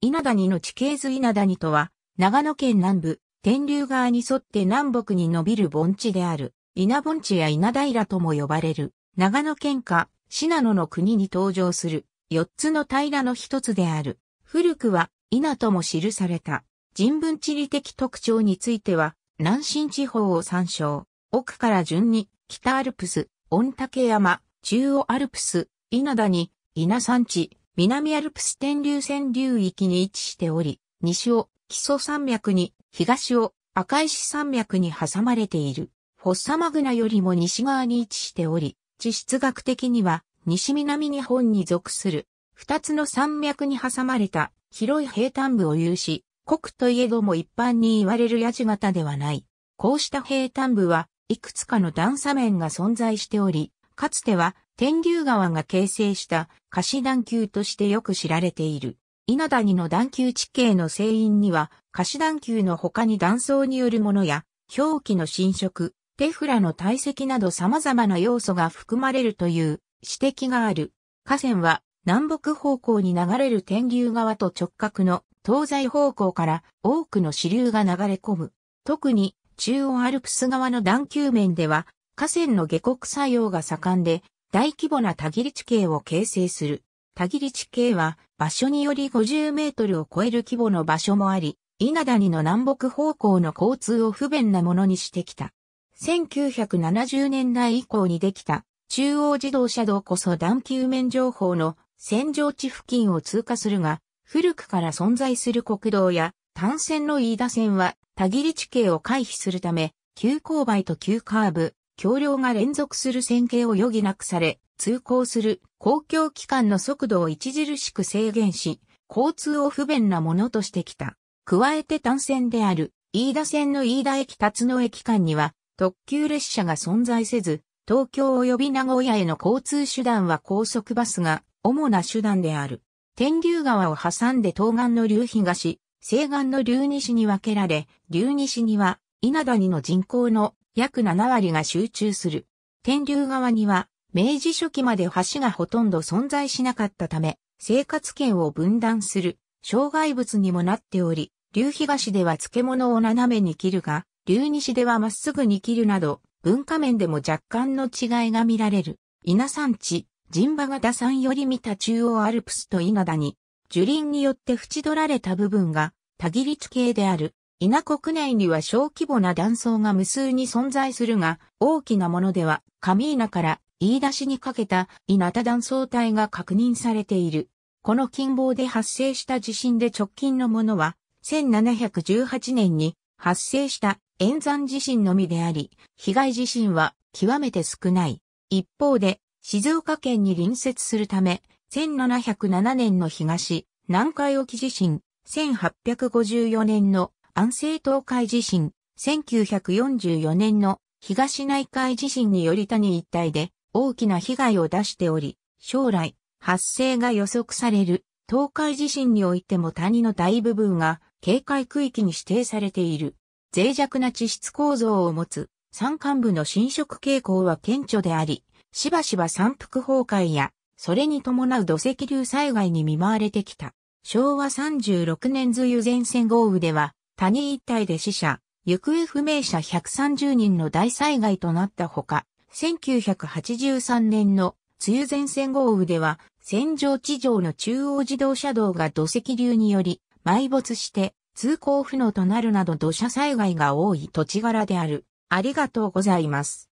稲谷の地形図稲谷とは、長野県南部、天竜川に沿って南北に伸びる盆地である、稲盆地や稲平とも呼ばれる、長野県下、信濃の国に登場する、四つの平の一つである。古くは、稲とも記された。人文地理的特徴については、南進地方を参照。奥から順に、北アルプス、御嶽山、中央アルプス、稲谷、稲山地、南アルプス天流線流域に位置しており、西を基礎山脈に、東を赤石山脈に挟まれている。フォッサマグナよりも西側に位置しており、地質学的には西南日本に属する二つの山脈に挟まれた広い平坦部を有し、国といえども一般に言われる矢地型ではない。こうした平坦部はいくつかの段差面が存在しており、かつては天竜川が形成した菓子団球としてよく知られている。稲谷の団球地形の成因には、菓子団球の他に断層によるものや、表記の侵食、テフラの堆積など様々な要素が含まれるという指摘がある。河川は南北方向に流れる天竜川と直角の東西方向から多くの支流が流れ込む。特に中央アルプス側の段丘面では河川の下国作用が盛んで大規模な田切地形を形成する。田切地形は場所により50メートルを超える規模の場所もあり、稲谷の南北方向の交通を不便なものにしてきた。1970年代以降にできた中央自動車道こそ段球面情報の線上地付近を通過するが、古くから存在する国道や単線の飯田線は田切地形を回避するため、急勾配と急カーブ、橋梁が連続する線形を余儀なくされ、通行する公共機関の速度を著しく制限し、交通を不便なものとしてきた。加えて単線である飯田線の飯田駅辰野駅間には特急列車が存在せず、東京及び名古屋への交通手段は高速バスが主な手段である。天竜川を挟んで東岸の流東、西岸の流西に分けられ、流西には稲谷の人口の約7割が集中する。天竜川には、明治初期まで橋がほとんど存在しなかったため、生活圏を分断する障害物にもなっており、竜東では漬物を斜めに切るが、竜西ではまっすぐに切るなど、文化面でも若干の違いが見られる。稲産地、陣馬型山より見た中央アルプスと稲田に、樹林によって縁取られた部分が、田切地形である。稲国内には小規模な断層が無数に存在するが、大きなものでは、上稲から飯田市にかけた稲田断層帯が確認されている。この近傍で発生した地震で直近のものは、1718年に発生した円山地震のみであり、被害地震は極めて少ない。一方で、静岡県に隣接するため、1707年の東、南海沖地震、1854年の安政東海地震、1944年の東内海地震により谷一帯で大きな被害を出しており、将来発生が予測される東海地震においても谷の大部分が警戒区域に指定されている。脆弱な地質構造を持つ山間部の侵食傾向は顕著であり、しばしば山腹崩壊や、それに伴う土石流災害に見舞われてきた。昭和36年梅雨前線豪雨では、谷一帯で死者、行方不明者130人の大災害となったほか、1983年の梅雨前線豪雨では、戦場地上の中央自動車道が土石流により埋没して通行不能となるなど土砂災害が多い土地柄である。ありがとうございます。